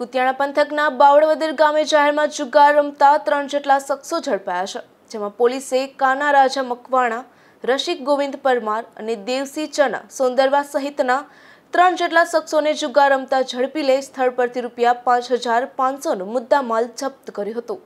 કુતિયાણા પંથકના બાવળવદર ગામે જાહેરમાં જુગાર રમતા ત્રણ જેટલા શખ્સો ઝડપાયા છે જેમાં પોલીસે કાના રાજા મકવાણા રસિક ગોવિંદ પરમાર અને દેવસિંહ ચના સોંદરવા સહિતના ત્રણ જેટલા શખ્સોને જુગાર રમતા ઝડપી લઈ સ્થળ પરથી રૂપિયા પાંચ હજાર પાંચસોનો મુદ્દામાલ જપ્ત કર્યો હતો